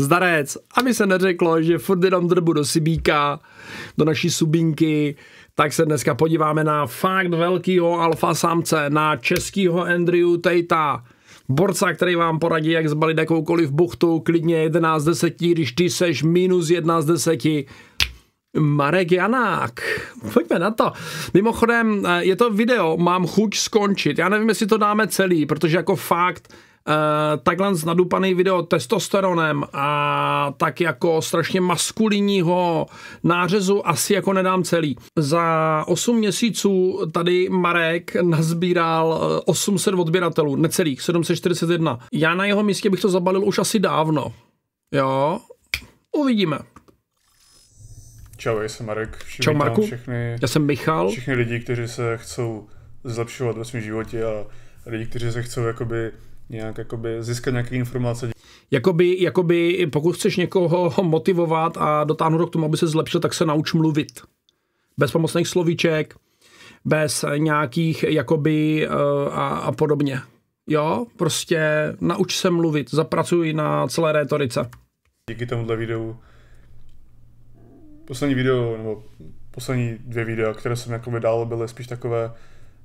Zdarec, aby se neřeklo, že furt jenom drbu do Sibíka, do naší subinky, tak se dneska podíváme na fakt velkýho alfa samce, na českýho Andrew Tejta, borca, který vám poradí, jak zbalit jakoukoliv buchtu, klidně 11 z 10, když ty seš minus 1 z 10, Marek Janák. Pojďme na to. Mimochodem, eh, je to video, mám chuť skončit. Já nevím, jestli to dáme celý, protože jako fakt Eh, takhle nadupaný video testosteronem a tak jako strašně maskulinního nářezu asi jako nedám celý. Za 8 měsíců tady Marek nazbíral 800 eh, odběratelů, necelých, 741. Já na jeho místě bych to zabalil už asi dávno. Jo, uvidíme. Čau, já jsem Marek. Všim Čau Marku, všechny, já jsem Michal. Všichni lidi, kteří se chcou zlepšovat ve svém životě a lidi, kteří se chcou jakoby nějak jakoby získat nějaké informace. Jakoby, jakoby pokud chceš někoho motivovat a dotáhnout k tomu, aby se zlepšil, tak se nauč mluvit. Bez pomocných slovíček, bez nějakých jakoby eh, a, a podobně. Jo, prostě nauč se mluvit, zapracuj na celé rétorice. Díky tomuhle videu, poslední video, nebo poslední dvě videa, které jsem jakoby dal, byly spíš takové,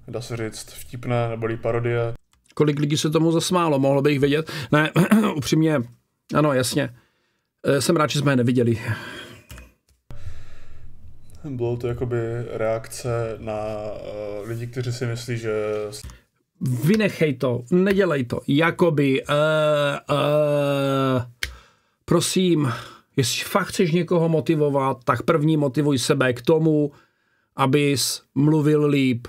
dá se říct, vtipné, nebo parodie. Kolik lidí se tomu zasmálo, mohlo bych vědět. Ne, upřímně, ano, jasně. Eh, jsem rád, že jsme je neviděli. Bylo to jakoby reakce na uh, lidi, kteří si myslí, že... Vynechej to, nedělej to. Jakoby, uh, uh, prosím, jestli fakt chceš někoho motivovat, tak první motivuj sebe k tomu, abys mluvil líp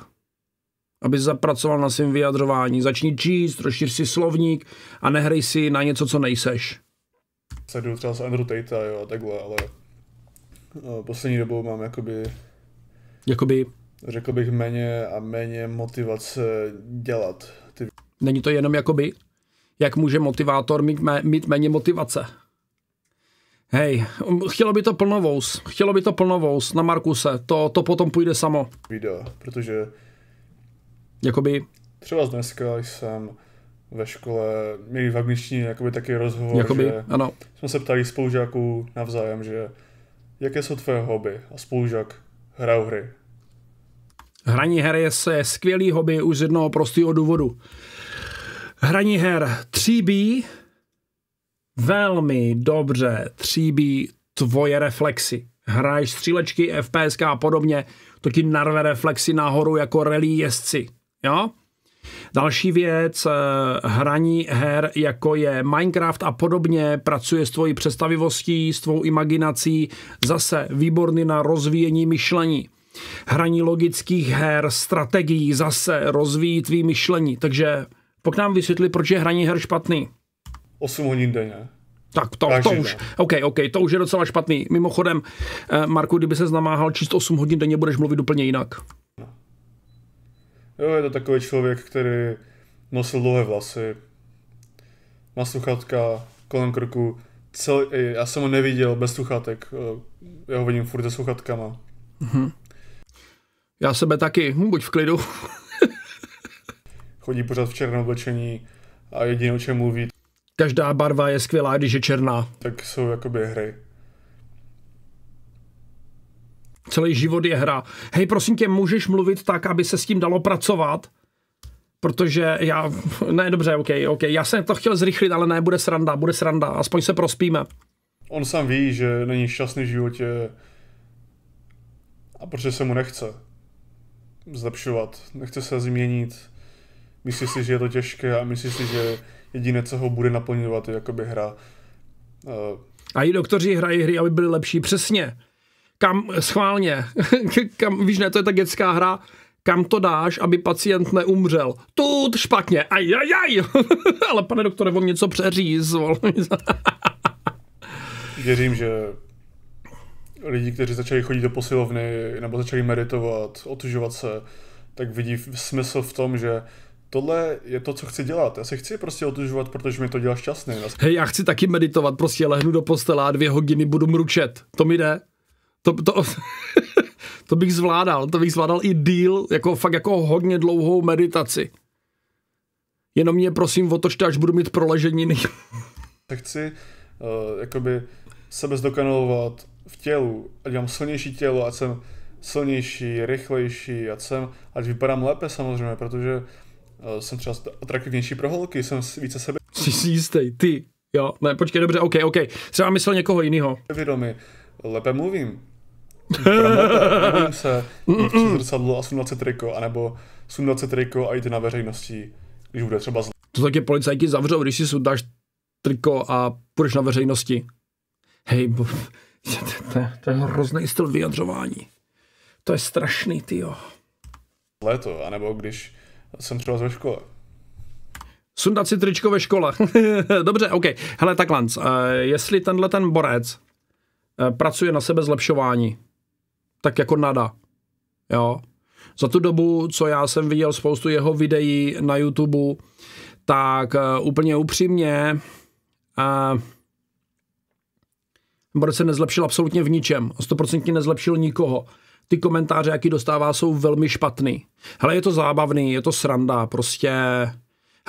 aby zapracoval na svém vyjadřování. Začni číst, rozšíř si slovník a nehrej si na něco, co nejseš. Sleduju třeba s Andrew Tate jo, a takhle, ale eh, poslední dobou mám jakoby... Jakoby? Řekl bych méně a méně motivace dělat. Ty... Není to jenom jakoby? Jak může motivátor mít, mé, mít méně motivace? Hej, chtělo by to plnovous, chtělo by to plnovous na Markuse, to, to potom půjde samo. Video, protože Jakoby... Třeba dneska jsem ve škole měli v angličtině jakoby taky rozhovor, jakoby, že ano. jsme se ptali spolužáků navzájem, že jaké jsou tvoje hobby a spolužák hrajou hry. Hraní her je se skvělý hobby už z jednoho prostého důvodu. Hraní her tříbí velmi dobře tříbí tvoje reflexy. Hraješ střílečky, FPSK a podobně, to ti narve reflexy nahoru jako relí jezdci. Jo? Další věc, eh, hraní her jako je Minecraft a podobně, pracuje s tvojí představivostí, s tvou imaginací, zase výborný na rozvíjení myšlení. Hraní logických her, strategií zase rozvíjí tvý myšlení. Takže pokud nám vysvětli, proč je hraní her špatný. 8 hodin denně. Tak to, to už, okay, OK, OK, to už je docela špatný. Mimochodem, eh, Marku, kdyby se znamáhal číst 8 hodin denně, budeš mluvit úplně jinak. Jo, je to takový člověk, který nosil dlouhé vlasy, má sluchátka kolem krku. Celý, já jsem ho neviděl bez sluchátek, eh, já ho vidím furt se sluchátkama. Mm-hmm. Já sebe taky, hm, buď v klidu. Chodí pořád v černém oblečení a jediné, o čem mluví. Každá barva je skvělá, když je černá. Tak jsou jakoby hry. Celý život je hra. Hej, prosím tě, můžeš mluvit tak, aby se s tím dalo pracovat? Protože já, ne, dobře, OK, OK, já jsem to chtěl zrychlit, ale ne, bude sranda, bude sranda, aspoň se prospíme. On sám ví, že není šťastný v životě a protože se mu nechce zlepšovat, nechce se změnit, myslí si, že je to těžké a myslí si, že jediné, co ho bude naplňovat, je jakoby hra. Uh... A i doktoři hrají hry, aby byli lepší, přesně kam schválně, kam, víš ne, to je ta dětská hra, kam to dáš, aby pacient neumřel. Tut špatně, ajajaj, aj, aj. Ale pane doktore, on něco přeříz. Věřím, že lidi, kteří začali chodit do posilovny nebo začali meditovat, otužovat se, tak vidí smysl v tom, že tohle je to, co chci dělat. Já se chci prostě otužovat, protože mi to dělá šťastný. Hej, já chci taky meditovat, prostě lehnu do postela a dvě hodiny budu mručet. To mi jde. To, to, to bych zvládal, to bych zvládal i díl, jako fakt jako hodně dlouhou meditaci. Jenom mě prosím otočte, až budu mít proleženiny. Tak chci uh, jakoby sebe zdokonalovat v tělu, ať mám silnější tělo, ať jsem silnější, rychlejší, ať jsem, ať vypadám lépe samozřejmě, protože uh, jsem třeba atraktivnější pro holky, jsem více sebe. Jsi jistý, ty, jo, ne, počkej, dobře, ok, ok, třeba myslel někoho jiného. Vědomý, lépe mluvím, Promete, se, přes zrcadlo a sundat se triko, anebo sundat se triko a jít na veřejnosti, když bude třeba zl... To taky policajti zavřou, když si sundáš triko a půjdeš na veřejnosti. Hej, bo, to, to, to je hrozný styl vyjadřování. To je strašný, ty jo. Léto, anebo když jsem třeba ve škole. Sundat si tričko ve škole. Dobře, OK. Hele, Lanc, uh, jestli tenhle ten borec uh, pracuje na sebe zlepšování, tak jako nada. Jo. Za tu dobu, co já jsem viděl spoustu jeho videí na YouTube, tak uh, úplně upřímně uh, eh, Brd se nezlepšil absolutně v ničem. 100% nezlepšil nikoho. Ty komentáře, jaký dostává, jsou velmi špatný. Hele, je to zábavný, je to sranda, prostě...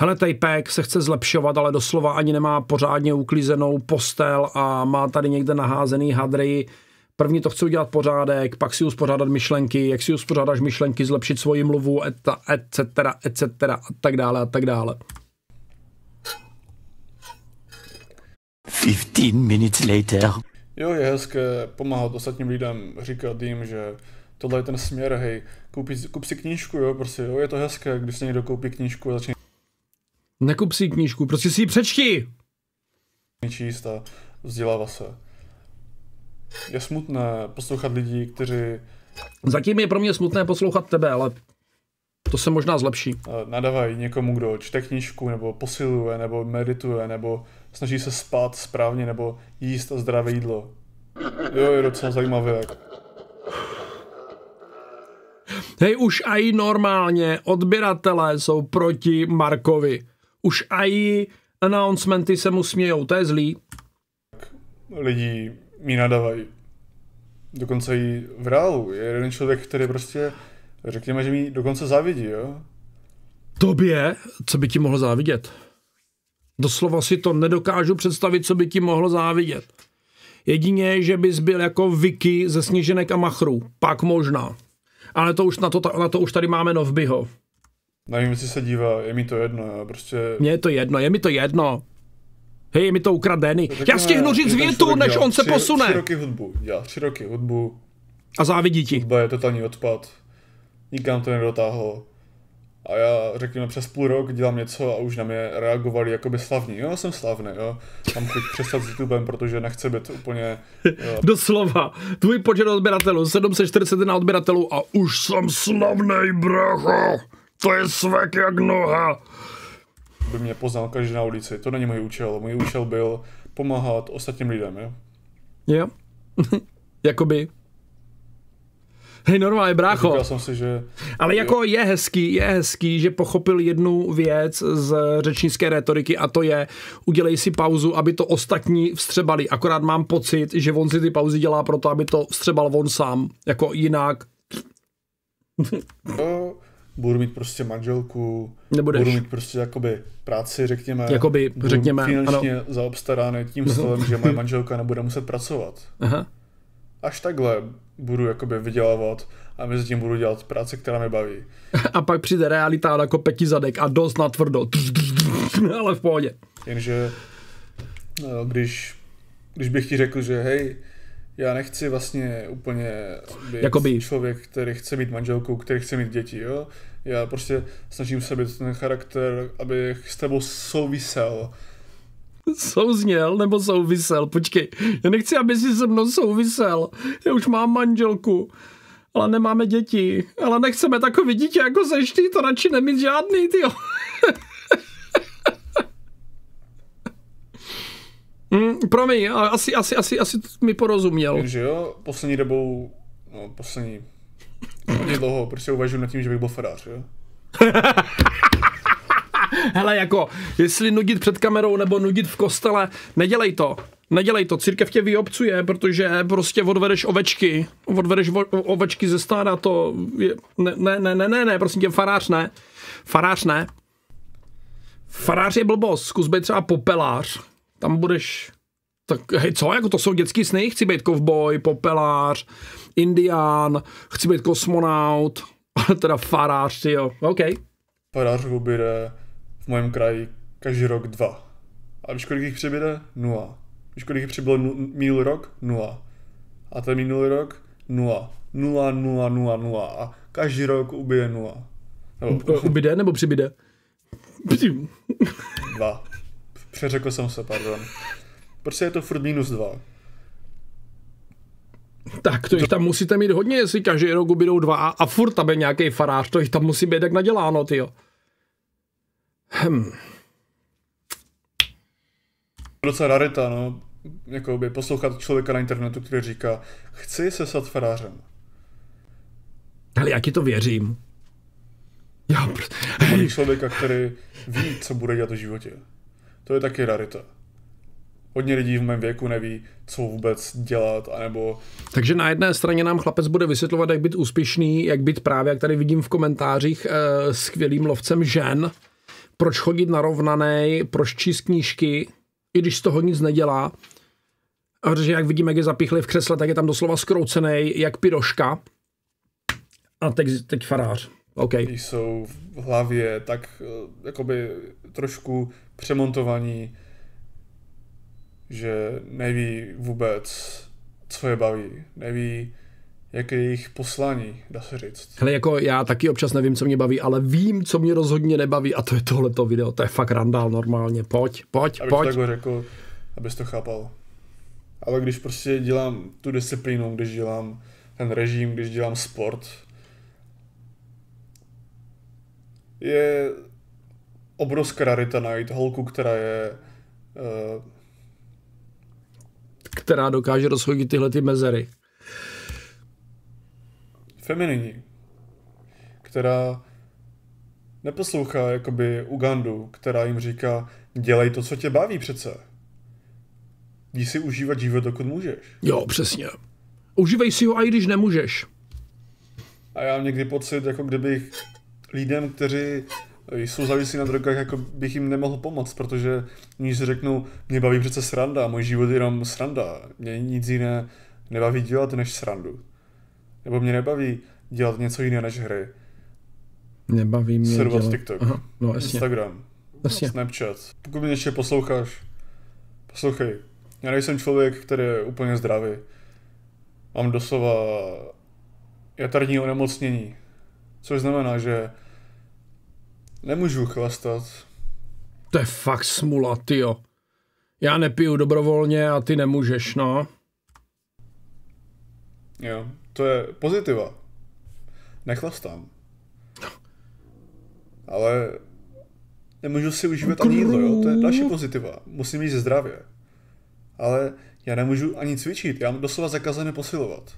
Hele, Tejpek se chce zlepšovat, ale doslova ani nemá pořádně uklizenou postel a má tady někde naházený hadry První to chci udělat pořádek, pak si uspořádat myšlenky, jak si uspořádáš myšlenky, zlepšit svoji mluvu, eta, etc., etc., a tak dále, a tak dále. 15 minutes later. Jo, je hezké pomáhat ostatním lidem, říkat jim, že tohle je ten směr, hej, koupi, kup si knížku, jo, prostě, jo, je to hezké, když si někdo koupí knížku a začne... Nekup si knížku, prostě si ji přečti! Číst a vzdělává se je smutné poslouchat lidí, kteří... Zatím je pro mě smutné poslouchat tebe, ale to se možná zlepší. Eh, Nadávají někomu, kdo čte knížku, nebo posiluje, nebo medituje, nebo snaží se spát správně, nebo jíst a zdravé jídlo. Jo, je docela zajímavé. Jak... Hej, už aj normálně odběratelé jsou proti Markovi. Už aj announcementy se mu smějou, to je zlý. Lidí mi nadávají. Dokonce i v reálu. Je jeden člověk, který prostě, řekněme, že mi dokonce závidí, jo? Tobě? Co by ti mohl závidět? Doslova si to nedokážu představit, co by ti mohlo závidět. Jedině, že bys byl jako Vicky ze Sněženek a Machru. Pak možná. Ale to už na to, na to už tady máme Novbyho. Nevím, jestli se dívá, je mi to jedno, já prostě... Mně je to jedno, je mi to jedno. Hej, mi to To Já stihnu říct větu, než on se posune. Tři roky hudbu, Já tři roky hudbu. A závidí ti. Hudba je totální odpad. Nikam to nedotáhlo. A já, řekněme, přes půl rok dělám něco a už na mě reagovali jako by slavní. Jo, jsem slavný, jo. Mám teď přestat s YouTubem, protože nechci být úplně... Jo. Doslova. Tvůj počet odběratelů, 741 odběratelů a už jsem slavný, bracho. To je svek jak noha by mě poznal každý na ulici. To není můj účel. Můj účel byl pomáhat ostatním lidem, jo? Jo. Jakoby hej, normálně, brácho. Říkal jsem si, že... Ale jako je hezký, je hezký, že pochopil jednu věc z řečnické retoriky a to je, udělej si pauzu, aby to ostatní vstřebali. Akorát mám pocit, že on si ty pauzy dělá proto, aby to vstřebal on sám. Jako jinak... No, budu mít prostě manželku, Nebudeš. budu mít prostě jakoby práci, řekněme, jakoby, budu řekněme finančně ano. zaobstarány tím mhm. slovem, že moje manželka nebude muset pracovat. Aha. Až takhle budu jakoby vydělávat a mezi tím budu dělat práci, která mě baví. A pak přijde realita jako peti zadek a dost na tvrdo. Ale v pohodě. Jenže eh, když, když bych ti řekl, že hej, já nechci vlastně úplně být Jakoby... člověk, který chce mít manželku, který chce mít děti, jo. Já prostě snažím se být ten charakter, aby s tebou souvisel. Souzněl nebo souvisel? Počkej, já nechci, aby si se mnou souvisel. Já už mám manželku, ale nemáme děti. Ale nechceme takový dítě jako seš ty, to radši nemít žádný, ty. Mm, promiň, asi, asi, asi, asi mi porozuměl. Takže jo, poslední dobou, no poslední, hodně dlouho, prostě uvažuji nad tím, že bych byl farář, jo. Hele, jako, jestli nudit před kamerou nebo nudit v kostele, nedělej to. Nedělej to, církev tě vyobcuje, protože prostě odvedeš ovečky, odvedeš vo, ovečky ze stáda, to je, ne, ne, ne, ne, ne, prosím tě, farář ne, farář ne. Farář je blbost, zkus být třeba popelář, tam budeš tak hej, co, jako to jsou dětský sny, chci být kovboj, popelář, indián, chci být kosmonaut, teda farář, ty jo, OK. Farář ubyde v mém kraji každý rok dva. A víš, kolik jich přibyde? Nula. Víš, kolik jich přibylo minulý rok? Nula. A ten minulý rok? Nula. Nula, nula, nula, nula. A každý rok ubije nula. Nebo... Ubyde nebo přibyde? Dva. Přeřekl jsem se, pardon. Proč prostě je to furt minus dva. Tak to jich tam musíte mít hodně, jestli každý rok budou dva a, a furt tam je nějaký farář, to jich tam musí být tak naděláno, ty jo. Hm. Docela rarita, no. Jakoby poslouchat člověka na internetu, který říká, chci se sat farářem. Ale já ti to věřím. Já prostě... člověka, který ví, co bude dělat v životě. To je taky rarita. Hodně lidí v mém věku neví, co vůbec dělat, anebo... Takže na jedné straně nám chlapec bude vysvětlovat, jak být úspěšný, jak být právě, jak tady vidím v komentářích, eh, skvělým lovcem žen, proč chodit narovnaný, proč číst knížky, i když z toho nic nedělá. Protože jak vidíme, jak je zapíchli v křesle, tak je tam doslova skroucený, jak piroška. A teď, teď farář okay. když jsou v hlavě, tak eh, jakoby trošku přemontovaní, že neví vůbec, co je baví, neví, jak je jejich poslání, dá se říct. Hele, jako já taky občas nevím, co mě baví, ale vím, co mě rozhodně nebaví a to je tohleto video, to je fakt randál normálně, pojď, pojď, Abych pojď. Abych řekl, abys to chápal. Ale když prostě dělám tu disciplínu, když dělám ten režim, když dělám sport, je obrovská rarita najít holku, která je uh... která dokáže rozhodit tyhle ty mezery. Femininní. Která neposlouchá jakoby Ugandu, která jim říká, dělej to, co tě baví přece. Jdi si užívat život, dokud můžeš. Jo, přesně. Užívej si ho, i když nemůžeš. A já mám někdy pocit, jako kdybych lidem, kteří jsou závislí na drogách, jako bych jim nemohl pomoct, protože oni si řeknou, mě baví přece sranda, můj život je jenom sranda, mě nic jiné nebaví dělat než srandu. Nebo mě nebaví dělat něco jiné než hry. Nebaví mě Servat dělat... TikTok, Aha, no, Instagram, jasně. Snapchat. Pokud mě ještě posloucháš, poslouchej, já nejsem člověk, který je úplně zdravý. Mám doslova jaterní onemocnění, což znamená, že Nemůžu chlastat. To je fakt smula, tyjo. Já nepiju dobrovolně a ty nemůžeš, no. Jo, to je pozitiva. Nechlastám. Ale nemůžu si užívat ani jídlo, jo? To je další pozitiva. Musím jít zdravě. Ale já nemůžu ani cvičit, já mám doslova zakazané posilovat.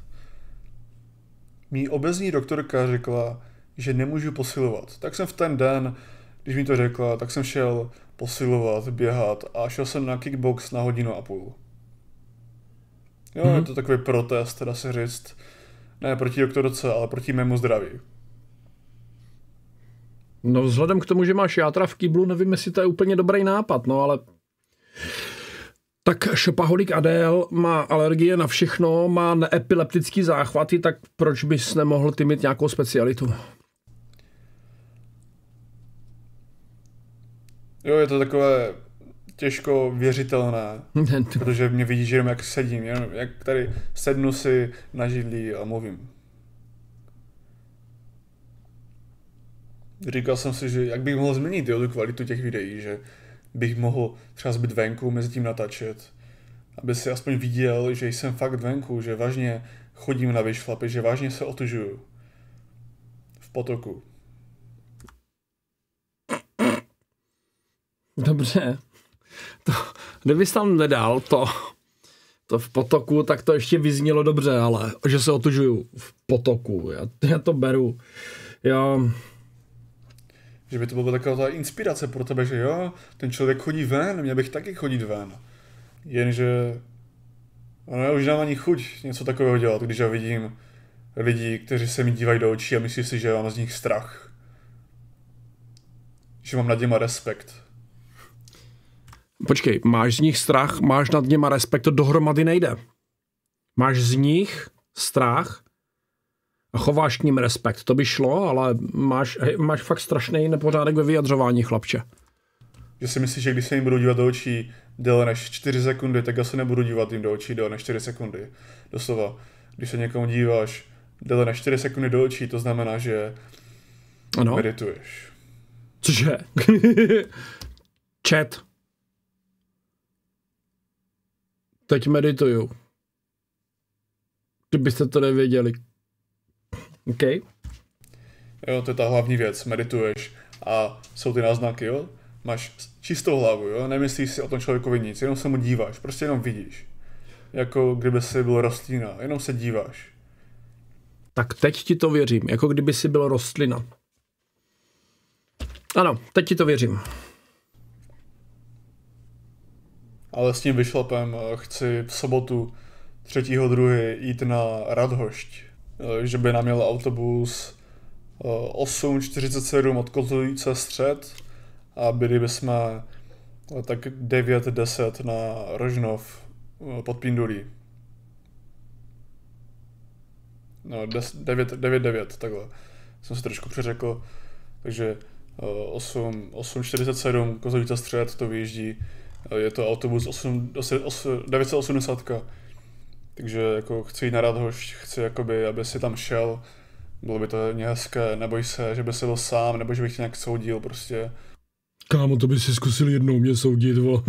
Mí obezní doktorka řekla, že nemůžu posilovat. Tak jsem v ten den, když mi to řekla, tak jsem šel posilovat, běhat a šel jsem na kickbox na hodinu a půl. Jo, mm-hmm. je to takový protest, teda se říct, ne proti doktorce, ale proti mému zdraví. No vzhledem k tomu, že máš játra v kýblu, nevím, jestli to je úplně dobrý nápad, no ale... Tak šopaholik Adel má alergie na všechno, má neepileptický záchvaty, tak proč bys nemohl ty mít nějakou specialitu? Jo, je to takové těžko věřitelné, protože mě vidíš jenom jak sedím, jenom jak tady sednu si na židlí a mluvím. Říkal jsem si, že jak bych mohl změnit jo, tu kvalitu těch videí, že bych mohl třeba zbyt venku, mezi tím natáčet, aby si aspoň viděl, že jsem fakt venku, že vážně chodím na vyšlapy, že vážně se otužuju v potoku. Dobře. To, jsi tam nedal to, to v potoku, tak to ještě vyznělo dobře, ale že se otužuju v potoku, já, já to beru. Já... Že by to byla taková ta inspirace pro tebe, že jo, ten člověk chodí ven, měl bych taky chodit ven. Jenže ono už nemám ani chuť něco takového dělat, když já vidím lidi, kteří se mi dívají do očí a myslí si, že mám z nich strach. Že mám nad nimi respekt. Počkej, máš z nich strach, máš nad něma respekt, to dohromady nejde. Máš z nich strach a chováš k ním respekt. To by šlo, ale máš, máš fakt strašný nepořádek ve vyjadřování, chlapče. Já si myslím, že když se jim budu dívat do očí déle než 4 sekundy, tak já se nebudu dívat jim do očí déle než 4 sekundy. Doslova, když se někomu díváš déle než 4 sekundy do očí, to znamená, že ano. medituješ. Cože? Chat, Teď medituju. Kdybyste to nevěděli. OK. Jo, to je ta hlavní věc, medituješ a jsou ty náznaky, jo? Máš čistou hlavu, jo? Nemyslíš si o tom člověkovi nic, jenom se mu díváš, prostě jenom vidíš. Jako kdyby si byl rostlina, jenom se díváš. Tak teď ti to věřím, jako kdyby si byl rostlina. Ano, teď ti to věřím ale s tím vyšlapem eh, chci v sobotu 3.2. jít na Radhošť, eh, že by nám měl autobus 8.47 eh, od Kotolíce střed a byli bychom tak 9.10 na Rožnov pod Pindulí. No, 9.9, takhle. Jsem se trošku přeřekl. Takže 8.47 Kozlovice střed to vyjíždí Eh, je to autobus 980. Takže jako chci jít na Radhoš, chci jakoby, aby si tam šel. Bylo by to hodně hezké, neboj se, že by se byl sám, nebo že bych tě nějak soudil prostě. Kámo, to by si zkusil jednou mě soudit, vo.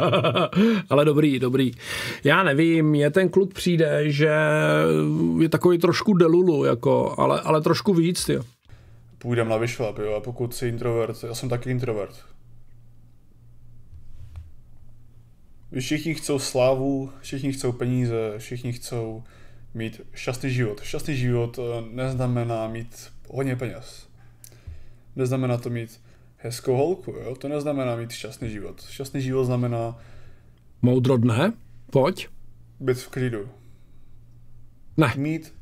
Ale dobrý, dobrý. Já nevím, je ten kluk přijde, že je takový trošku delulu, jako, ale, ale trošku víc, jo. Půjdem na vyšlap, jo, a pokud jsi introvert, já jsem taky introvert, Všichni chcou slávu, všichni chcou peníze, všichni chcou mít šťastný život. Šťastný život eh, neznamená mít hodně peněz. Neznamená to mít hezkou holku, jo? To neznamená mít šťastný život. Šťastný život znamená... Moudro dne, pojď. Být v klidu. Ne. Mít...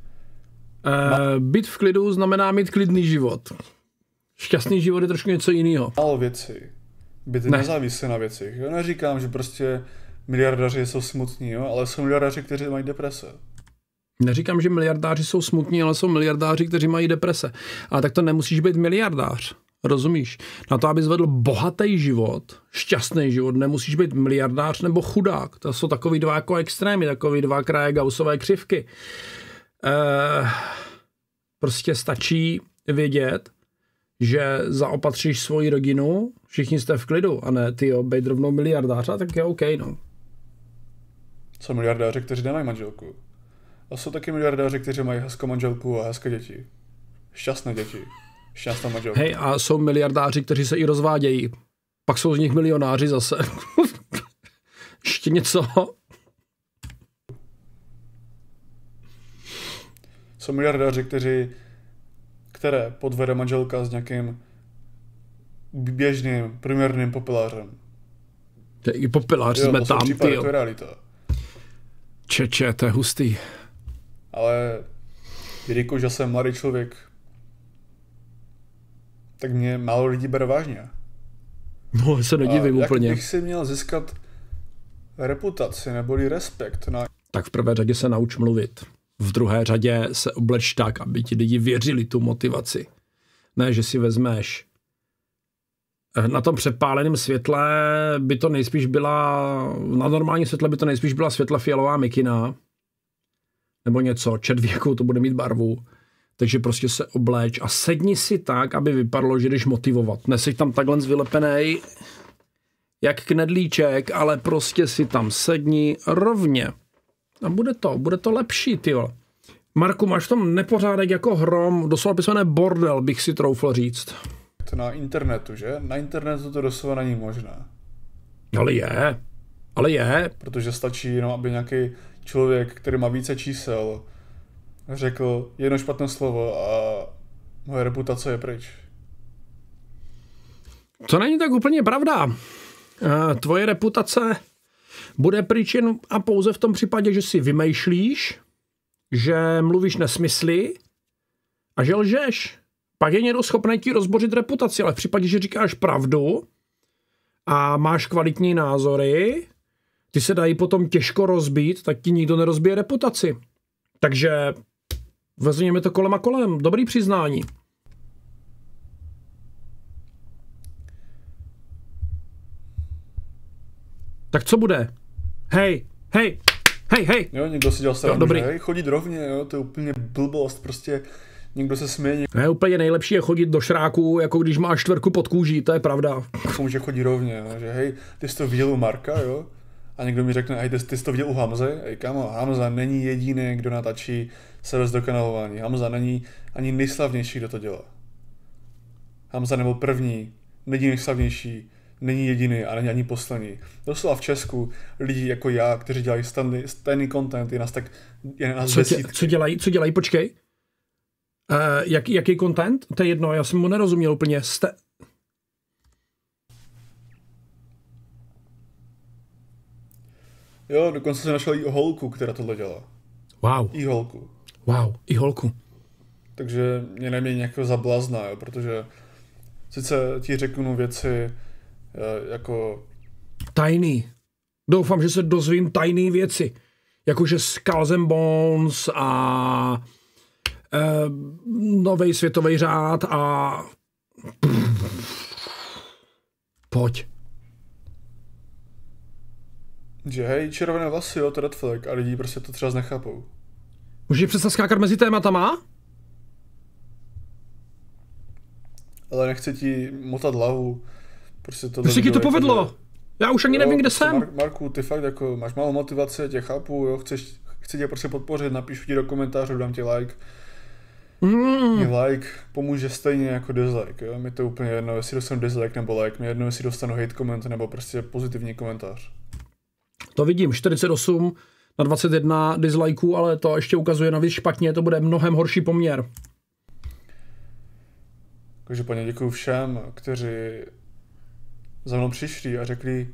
E, být v klidu znamená mít klidný život. Šťastný život je trošku něco jiného. Málo věci by ne. nezávisí na věcech. Já Neříkám, že prostě miliardáři jsou smutní, jo? ale jsou miliardáři, kteří mají deprese. Neříkám, že miliardáři jsou smutní, ale jsou miliardáři, kteří mají deprese. A tak to nemusíš být miliardář. Rozumíš? Na to, aby zvedl bohatý život, šťastný život, nemusíš být miliardář nebo chudák. To jsou takový dva jako extrémy, takový dva kraje gausové křivky. Eee, eh, prostě stačí vědět, že zaopatříš svoji rodinu, všichni jste v klidu, a ne ty jo, bejt rovnou miliardáře, tak je OK, no. Co miliardáři, kteří nemají manželku? A jsou taky miliardáři, kteří mají hezkou manželku a hezké děti. Šťastné děti. Šťastná manželka. Hej, a jsou miliardáři, kteří se i rozvádějí. Pak jsou z nich milionáři zase. Ještě něco? Jsou miliardáři, kteří které podvede manželka s nějakým běžným, průměrným popelářem. To je popelář, jo, jsme to tam, případy, to je realita. Čeče, to je hustý. Ale když jsem mladý člověk, tak mě málo lidí bere vážně. No, se nedivím A úplně. Jak bych si měl získat reputaci neboli respekt na... Tak v prvé řadě se nauč mluvit v druhé řadě se obleč tak, aby ti lidi věřili tu motivaci. Ne, že si vezmeš eh, na tom přepáleném světle by to nejspíš byla, na normálním světle by to nejspíš byla světla fialová mikina, nebo něco, čet věku, to bude mít barvu. Takže prostě se obléč a sedni si tak, aby vypadlo, že jdeš motivovat. Neseď tam takhle vylepený, jak knedlíček, ale prostě si tam sedni rovně. A bude to, bude to lepší, ty vole. Marku, máš tam nepořádek jako hrom, doslova písmené bordel, bych si troufl říct. To na internetu, že? Na internetu to doslova není možné. Ale je. Ale je. Protože stačí jenom, aby nějaký člověk, který má více čísel, řekl jedno špatné slovo a moje reputace je pryč. To není tak úplně pravda. Eh, tvoje reputace bude pryč jen a pouze v tom případě, že si vymýšlíš, že mluvíš nesmysly a že lžeš. Pak je někdo schopný ti rozbořit reputaci, ale v případě, že říkáš pravdu a máš kvalitní názory, ty se dají potom těžko rozbít, tak ti nikdo nerozbije reputaci. Takže vezměme to kolem a kolem. Dobrý přiznání. tak co bude? Hej, hej, hej, hej. Jo, někdo si dělal srandu, dobrý. Že, hej, chodit rovně, jo, to je úplně blbost, prostě někdo se směje. Ne, úplně nejlepší je chodit do šráku, jako když máš čtvrku pod kůží, to je pravda. Komu, jako že chodí rovně, jo, že hej, ty jsi to viděl u Marka, jo, a někdo mi řekne, hej, ty jsi to viděl u Hamze, hej, kamo, Hamza není jediný, kdo se sebe zdokonalování, Hamza není ani nejslavnější, kdo to dělá. Hamza nebo první, není nejslavnější, není jediný a není ani poslední. Doslova v Česku lidi jako já, kteří dělají stejný, stejný content, je nás tak je nás co, dě, co, dělají, co dělají, počkej. Uh, jak, jaký content? To je jedno, já jsem mu nerozuměl úplně. Ste... Jo, dokonce jsem našel i holku, která tohle dělá. Wow. I holku. Wow, i holku. Takže mě neměj nějakého jako zablazna, jo, protože sice ti řeknu věci, Eh, jako... Tajný. Doufám, že se dozvím tajné věci. Jakože Skulls and Bones a e, eh, nový světový řád a... Pojď. Že hej, červené vlasy, jo, to je a lidi prostě to třeba nechápou. Můžeš přestat skákat mezi tématama? Ale nechci ti motat hlavu Prostě to prostě ti to jako povedlo. Já už ani jo, nevím, kde prostě jsem. Mar- Marku, ty fakt jako máš málo motivace, tě chápu, jo, chceš, chci tě prostě podpořit, napíšu ti do komentářů, dám ti like. Mm. Mě like pomůže stejně jako dislike, jo? Mě to úplně jedno, jestli dostanu dislike nebo like, mě jedno, jestli dostanu hate comment nebo prostě pozitivní komentář. To vidím, 48 na 21 dislikeů, ale to ještě ukazuje navíc špatně, to bude mnohem horší poměr. Takže Každopádně děkuji všem, kteří za mnou přišli a řekli,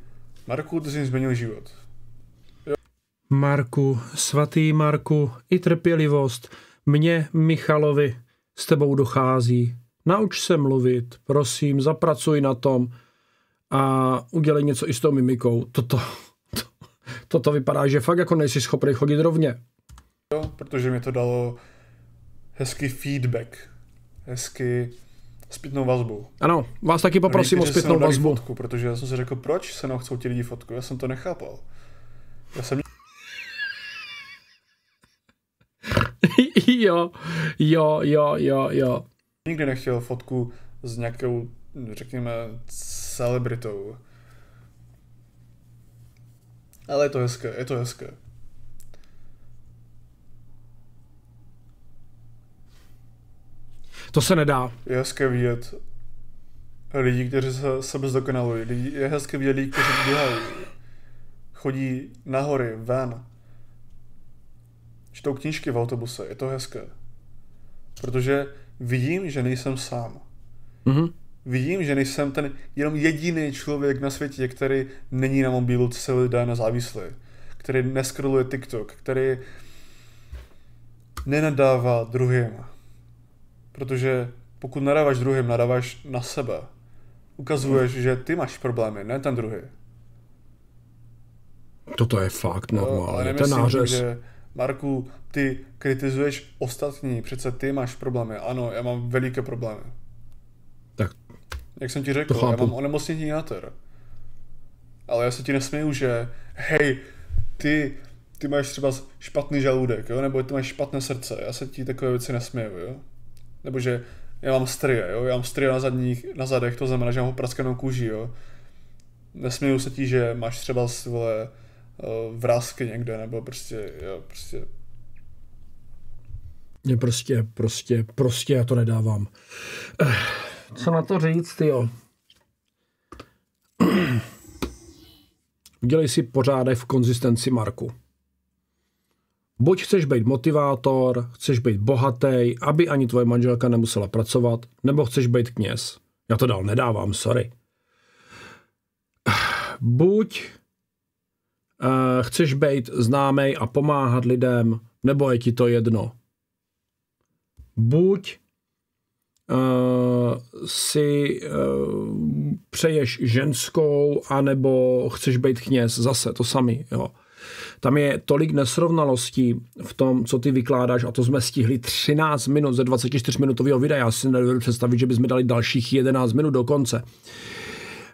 Marku, to jsi změnil život. Jo. Marku, svatý Marku, i trpělivost, mně, Michalovi, s tebou dochází. Nauč se mluvit, prosím, zapracuj na tom a udělej něco i s tou mimikou. Toto, to, toto vypadá, že fakt jako nejsi schopný chodit rovně. Jo, protože mi to dalo hezký feedback, hezky Zpětnou vazbu. Ano, vás taky poprosím o zpětnou vazbu. Fotku, protože já jsem si řekl, proč se nám chcou ti lidi fotku, já jsem to nechápal. Já jsem... jo, jo, jo, jo, jo. Nikdy nechtěl fotku s nějakou, řekněme, celebritou. Ale je to hezké, je to hezké. To se nedá. Je hezké vidět lidi, kteří se, sebe zdokonalují. je hezké vidět lidi, kteří běhají. Chodí nahory, ven. Čtou knížky v autobuse. Je to hezké. Protože vidím, že nejsem sám. Mm-hmm. Vidím, že nejsem ten jenom jediný člověk na světě, který není na mobilu celý den závislý, který neskroluje TikTok, který nenadává druhým, Protože pokud nadáváš druhým, nadáváš na sebe. Ukazuješ, hmm. že ty máš problémy, ne ten druhý. Toto je fakt normálně, no, ten nářez. Že Marku, ty kritizuješ ostatní, přece ty máš problémy. Ano, já mám veliké problémy. Tak. Jak jsem ti řekl, já mám onemocnění jater. Ale já se ti nesměju, že hej, ty, ty máš třeba špatný žaludek, jo? nebo ty máš špatné srdce. Já se ti takové věci nesměju, jo? nebo že já mám strie, jo, já mám strie na, zadních, na zadech, to znamená, že mám praskanou kůži, jo. Nesmíju se ti, že máš třeba vole, eh, vrázky někde, nebo prostě, jo, prostě mě prostě, prostě, prostě já to nedávám. Eh, co na to říct, jo? Udělej si pořádek v konzistenci Marku. Buď chceš být motivátor, chceš být bohatý, aby ani tvoje manželka nemusela pracovat, nebo chceš být kněz. Já to dál nedávám, sorry. Buď uh, chceš být známý a pomáhat lidem, nebo je ti to jedno. Buď uh, si uh, přeješ ženskou, anebo chceš být kněz, zase to samý. Jo. Tam je tolik nesrovnalostí v tom, co ty vykládáš, a to jsme stihli 13 minut ze 24 minutového videa. Já si nedovedu představit, že bychom dali dalších 11 minut do konce.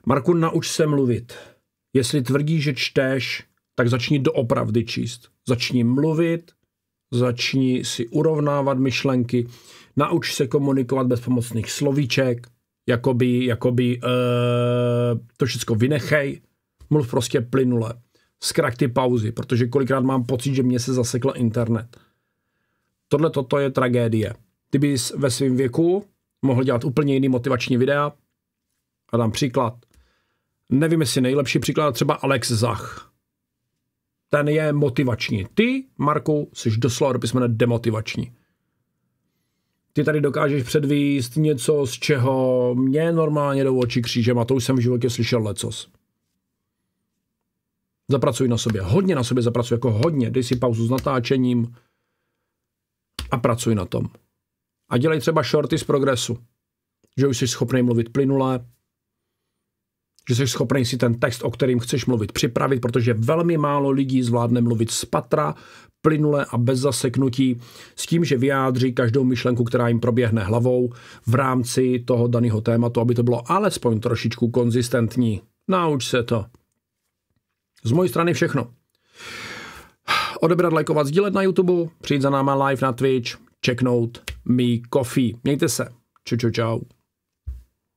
Marku, nauč se mluvit. Jestli tvrdí, že čteš, tak začni doopravdy číst. Začni mluvit, začni si urovnávat myšlenky, nauč se komunikovat bez pomocných slovíček, jakoby, jakoby uh, to všechno vynechej, mluv prostě plynule zkrak ty pauzy, protože kolikrát mám pocit, že mě se zasekl internet. Tohle toto je tragédie. Ty bys ve svém věku mohl dělat úplně jiný motivační videa. A dám příklad. Nevím, jestli nejlepší příklad třeba Alex Zach. Ten je motivační. Ty, Marku, jsi doslova do písmene demotivační. Ty tady dokážeš předvíst něco, z čeho mě normálně do očí křížem a to už jsem v životě slyšel lecos. Zapracuj na sobě, hodně na sobě zapracuj, jako hodně. Dej si pauzu s natáčením a pracuj na tom. A dělej třeba shorty z progresu. Že už jsi schopný mluvit plynule, že jsi schopný si ten text, o kterým chceš mluvit, připravit, protože velmi málo lidí zvládne mluvit z patra, plynule a bez zaseknutí, s tím, že vyjádří každou myšlenku, která jim proběhne hlavou v rámci toho daného tématu, aby to bylo alespoň trošičku konzistentní. Nauč se to. Z mojej strany všechno. Odebrat, lajkovat, sdílet na YouTube, přijít za náma live na Twitch, checknout mi coffee. Mějte se. Čau, čau, čau.